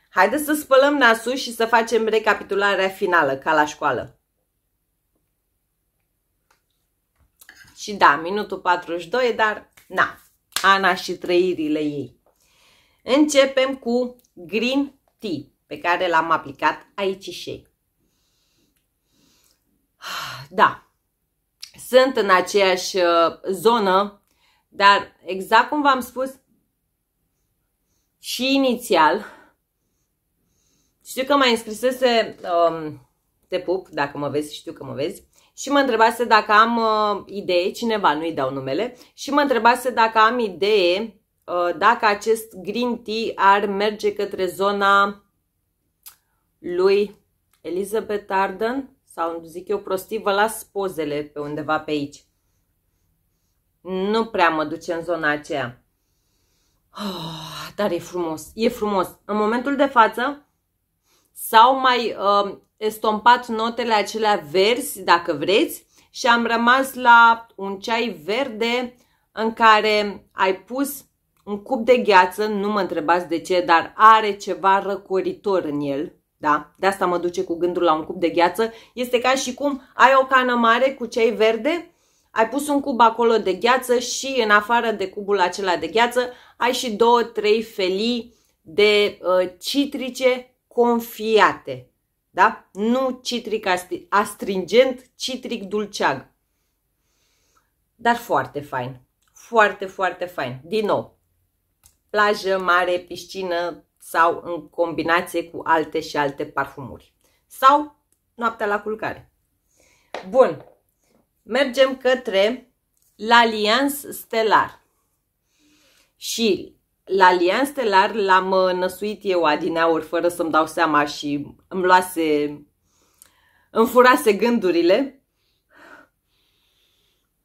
Haideți să spălăm nasul și să facem recapitularea finală, ca la școală. Și da, minutul 42, dar na, Ana și trăirile ei. Începem cu green tea pe care l-am aplicat aici și Da, sunt în aceeași uh, zonă, dar exact cum v-am spus și inițial, știu că mai înscrisese um, te pup, dacă mă vezi, știu că mă vezi, și mă întrebase dacă am uh, idee, cineva, nu-i dau numele, și mă întrebase dacă am idee uh, dacă acest green tea ar merge către zona lui Elizabeth Arden, sau zic eu prostii, vă las pozele pe undeva pe aici. Nu prea mă duce în zona aceea. Oh, dar e frumos, e frumos. În momentul de față s-au mai uh, estompat notele acelea verzi, dacă vreți, și am rămas la un ceai verde în care ai pus un cup de gheață, nu mă întrebați de ce, dar are ceva răcoritor în el. Da? De asta mă duce cu gândul la un cup de gheață. Este ca și cum ai o cană mare cu cei verde, ai pus un cub acolo de gheață și în afară de cubul acela de gheață ai și două, trei felii de uh, citrice confiate. Da? Nu citric astringent, citric dulceag. Dar foarte fain. Foarte, foarte fain. Din nou, plajă, mare, piscină, sau în combinație cu alte și alte parfumuri. Sau noaptea la culcare. Bun, mergem către l'Alians Stellar. Și l'Alians Stellar l-am uh, năsuit eu adineauri fără să-mi dau seama și îmi luase, îmi furase gândurile.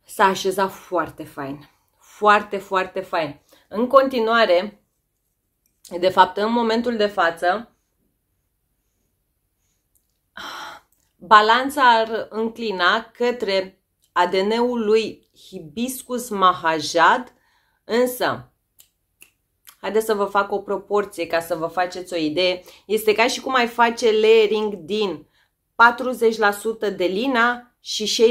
S-a așezat foarte fain. Foarte, foarte fain. În continuare, de fapt, în momentul de față, balanța ar înclina către ADN-ul lui Hibiscus Mahajad, însă Haideți să vă fac o proporție ca să vă faceți o idee. Este ca și cum ai face layering din 40% de lina și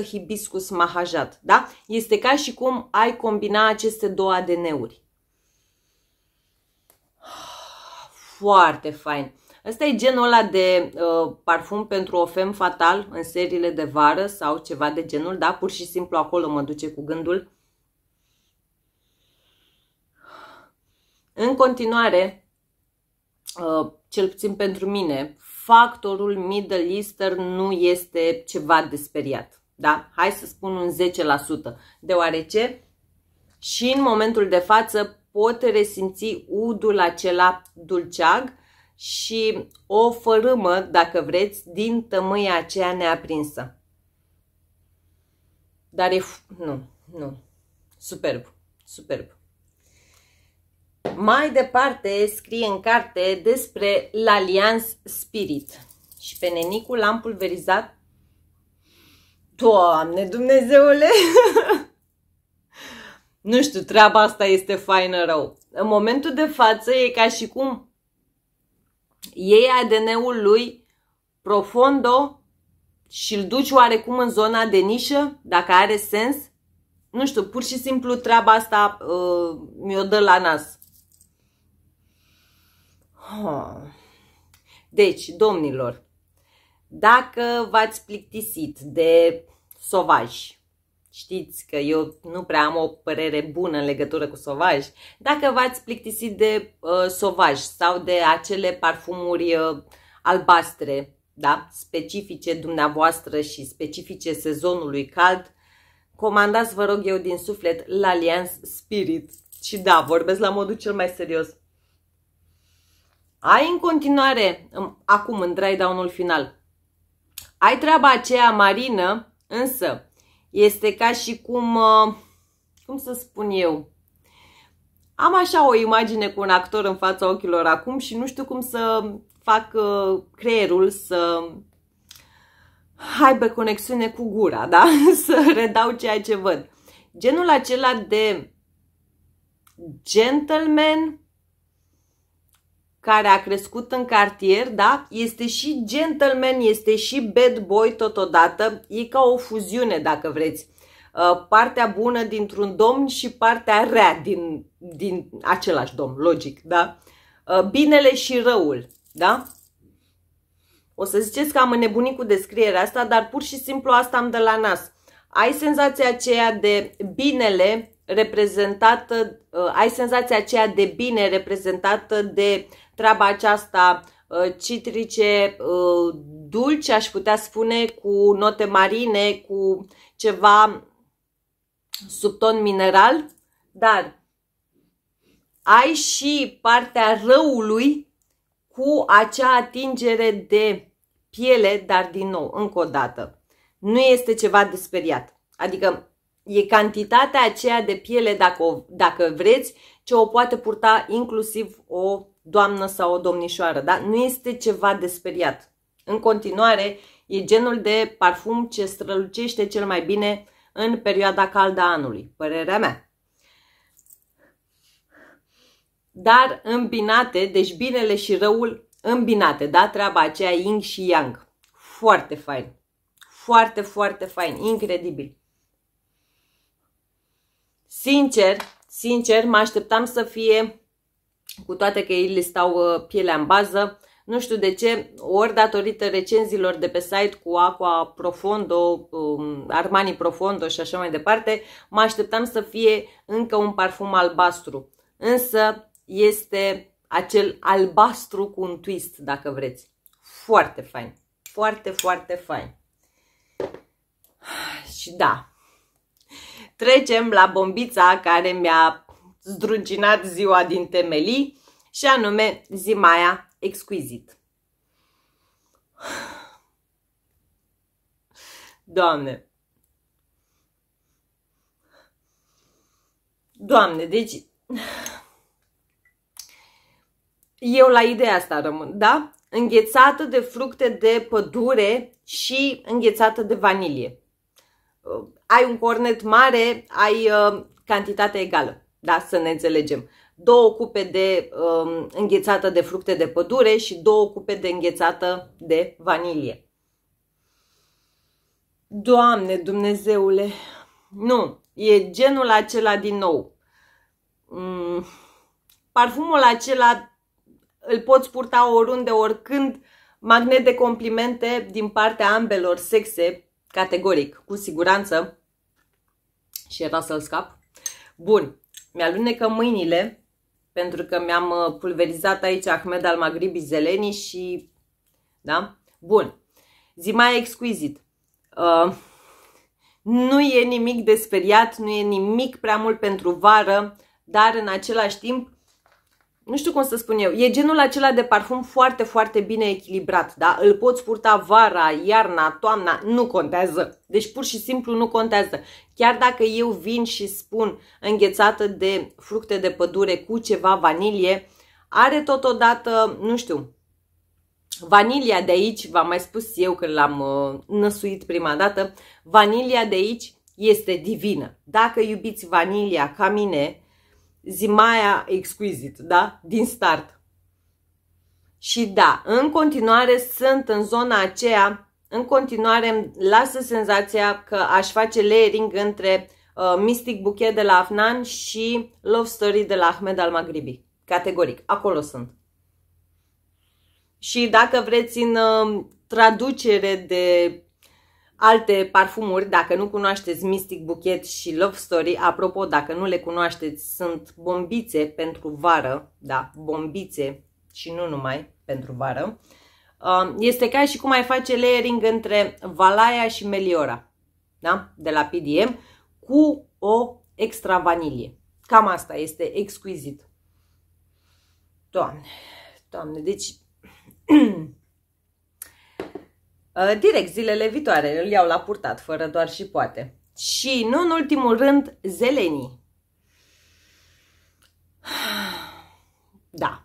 60% hibiscus mahajad. Da? Este ca și cum ai combina aceste două ADN-uri. foarte fain. Ăsta e genul ăla de uh, parfum pentru o fem fatal în seriile de vară sau ceva de genul, da? Pur și simplu acolo mă duce cu gândul. În continuare, uh, cel puțin pentru mine, factorul Middle Eastern nu este ceva de speriat. Da? Hai să spun un 10%, deoarece și în momentul de față pot resimți udul acela dulceag și o fărâmă, dacă vreți, din tămâia aceea neaprinsă. Dar e... nu, nu. Superb, superb. Mai departe scrie în carte despre l'Alliance Spirit. Și pe nenicul l-am pulverizat. Doamne Dumnezeule! [LAUGHS] nu știu, treaba asta este faină rău. În momentul de față e ca și cum iei ADN-ul lui profondo și îl duci oarecum în zona de nișă, dacă are sens. Nu știu, pur și simplu treaba asta uh, mi-o dă la nas. Deci, domnilor, dacă v-ați plictisit de sovași, Știți că eu nu prea am o părere bună în legătură cu sovaj. Dacă v-ați plictisit de uh, sovaj sau de acele parfumuri uh, albastre, da, specifice dumneavoastră și specifice sezonului cald, comandați, vă rog eu, din suflet la Alliance Spirit. Și da, vorbesc la modul cel mai serios. Ai în continuare, um, acum în dry ul final, ai treaba aceea marină, însă este ca și cum, uh, cum să spun eu, am așa o imagine cu un actor în fața ochilor acum și nu știu cum să fac uh, creierul să aibă conexiune cu gura, da? [LAUGHS] să redau ceea ce văd. Genul acela de gentleman, care a crescut în cartier, da? Este și gentleman, este și bad boy totodată. E ca o fuziune, dacă vreți. Uh, partea bună dintr-un domn și partea rea din, din același domn, logic, da? Uh, binele și răul, da? O să ziceți că am înnebunit cu descrierea asta, dar pur și simplu asta am de la nas. Ai senzația aceea de binele reprezentată, uh, ai senzația aceea de bine reprezentată de treaba aceasta uh, citrice, uh, dulce, aș putea spune, cu note marine, cu ceva subton mineral, dar ai și partea răului cu acea atingere de piele, dar din nou, încă o dată, nu este ceva de speriat. Adică e cantitatea aceea de piele, dacă, o, dacă vreți, ce o poate purta inclusiv o doamnă sau o domnișoară, da? Nu este ceva de speriat. În continuare, e genul de parfum ce strălucește cel mai bine în perioada caldă a anului, părerea mea. Dar îmbinate, deci binele și răul îmbinate, da? Treaba aceea ying și yang. Foarte fain. Foarte, foarte fain. Incredibil. Sincer, sincer, mă așteptam să fie cu toate că ei stau uh, pielea în bază. Nu știu de ce, ori datorită recenziilor de pe site cu Aqua Profondo, um, Armani Profondo și așa mai departe, mă așteptam să fie încă un parfum albastru. Însă este acel albastru cu un twist, dacă vreți. Foarte fain. Foarte, foarte fain. [SIGHS] Și da, trecem la bombița care mi-a zdruncinat ziua din temelii și anume Zimaia exquisit, Doamne! Doamne, deci eu la ideea asta rămân, da? Înghețată de fructe de pădure și înghețată de vanilie. Ai un cornet mare, ai uh, cantitate egală da, să ne înțelegem. Două cupe de um, înghețată de fructe de pădure și două cupe de înghețată de vanilie. Doamne Dumnezeule, nu, e genul acela din nou. Mm, parfumul acela îl poți purta oriunde, oricând, magnet de complimente din partea ambelor sexe, categoric, cu siguranță. Și era să-l scap. Bun, mi-alunecă mâinile pentru că mi-am uh, pulverizat aici Ahmed al Maghribi zelenii și... Da? Bun. Zimai exquisit. Uh, nu e nimic de speriat, nu e nimic prea mult pentru vară, dar în același timp nu știu cum să spun eu, e genul acela de parfum foarte, foarte bine echilibrat, da? Îl poți purta vara, iarna, toamna, nu contează. Deci pur și simplu nu contează. Chiar dacă eu vin și spun înghețată de fructe de pădure cu ceva vanilie, are totodată, nu știu, vanilia de aici, v-am mai spus eu când l-am uh, năsuit prima dată, vanilia de aici este divină. Dacă iubiți vanilia ca mine, Zimaia Exquisite, da? Din start. Și da, în continuare sunt în zona aceea, în continuare îmi lasă senzația că aș face layering între uh, Mystic Bouquet de la Afnan și Love Story de la Ahmed al Magribi. Categoric, acolo sunt. Și dacă vreți în uh, traducere de alte parfumuri, dacă nu cunoașteți Mystic Bouquet și Love Story, apropo, dacă nu le cunoașteți, sunt bombițe pentru vară, da, bombițe și nu numai pentru vară. Um, este ca și cum ai face layering între Valaia și Meliora, da, de la PDM, cu o extra vanilie. Cam asta este exquisit. Doamne, doamne, deci [CLEARS THROAT] Uh, direct zilele viitoare. Îl iau la purtat, fără doar și poate. Și, nu în ultimul rând, zelenii. [SIGHS] Da.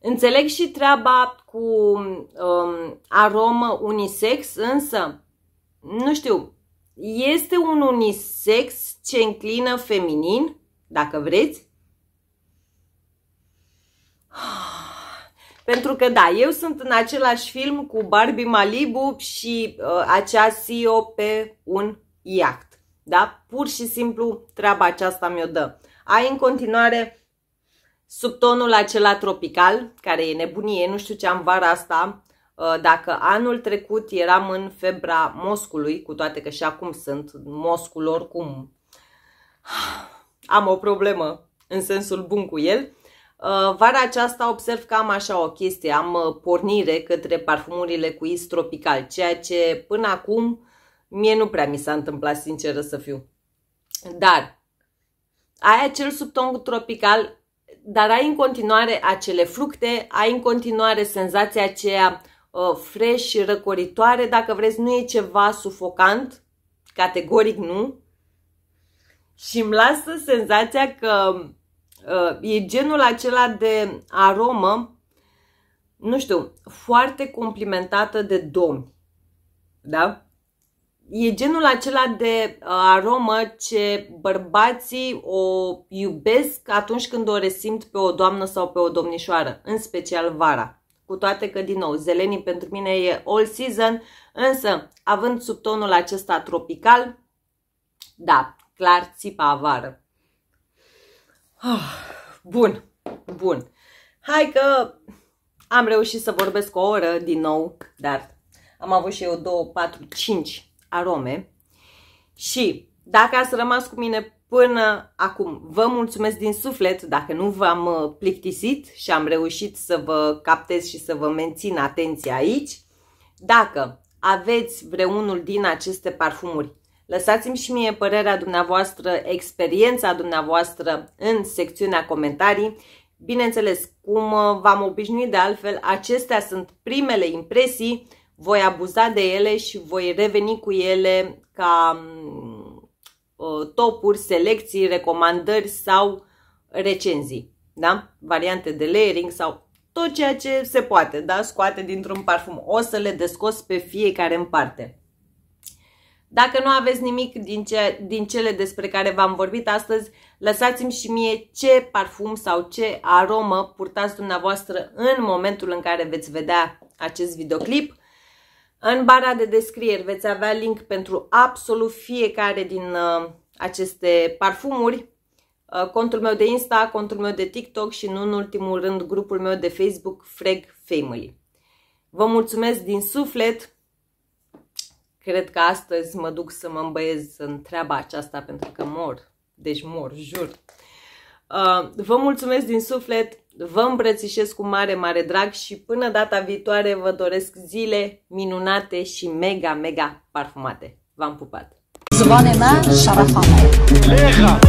Înțeleg și treaba cu um, aromă unisex, însă, nu știu, este un unisex ce înclină feminin, dacă vreți? [SIGHS] Ah, pentru că, da, eu sunt în același film cu Barbie Malibu și uh, acea CEO pe un iact. Da? Pur și simplu treaba aceasta mi-o dă. Ai în continuare subtonul acela tropical, care e nebunie, nu știu ce am vara asta, uh, dacă anul trecut eram în febra moscului, cu toate că și acum sunt moscul oricum, [SIGHS] am o problemă în sensul bun cu el, Uh, vara aceasta observ că am așa o chestie, am uh, pornire către parfumurile cu is tropical, ceea ce până acum mie nu prea mi s-a întâmplat, sinceră să fiu. Dar ai acel subton tropical, dar ai în continuare acele fructe, ai în continuare senzația aceea uh, fresh și răcoritoare, dacă vreți, nu e ceva sufocant, categoric nu. Și îmi lasă senzația că Uh, e genul acela de aromă, nu știu, foarte complimentată de domni. Da? E genul acela de uh, aromă ce bărbații o iubesc atunci când o resimt pe o doamnă sau pe o domnișoară, în special vara cu toate că, din nou, zelenii pentru mine e all season, însă, având subtonul acesta tropical, da, clar țipa vară Oh, bun, bun. Hai că am reușit să vorbesc o oră din nou, dar am avut și eu 2, 4, 5 arome. Și dacă ați rămas cu mine până acum, vă mulțumesc din suflet dacă nu v-am uh, plictisit și am reușit să vă captez și să vă mențin atenția aici. Dacă aveți vreunul din aceste parfumuri Lăsați-mi și mie părerea dumneavoastră, experiența dumneavoastră în secțiunea comentarii. Bineînțeles, cum uh, v-am obișnuit de altfel, acestea sunt primele impresii, voi abuza de ele și voi reveni cu ele ca mm, uh, topuri, selecții, recomandări sau recenzii, da? Variante de layering sau tot ceea ce se poate, da? Scoate dintr-un parfum. O să le descos pe fiecare în parte. Dacă nu aveți nimic din, ce, din cele despre care v-am vorbit astăzi, lăsați-mi și mie ce parfum sau ce aromă purtați dumneavoastră în momentul în care veți vedea acest videoclip. În bara de descrieri veți avea link pentru absolut fiecare din uh, aceste parfumuri, uh, contul meu de Insta, contul meu de TikTok și nu în ultimul rând grupul meu de Facebook Freg Family. Vă mulțumesc din suflet Cred că astăzi mă duc să mă îmbăiez în treaba aceasta pentru că mor. Deci mor, jur. Uh, vă mulțumesc din suflet, vă îmbrățișez cu mare, mare drag și până data viitoare vă doresc zile minunate și mega, mega parfumate. V-am pupat! Zvonema Șarafanoa.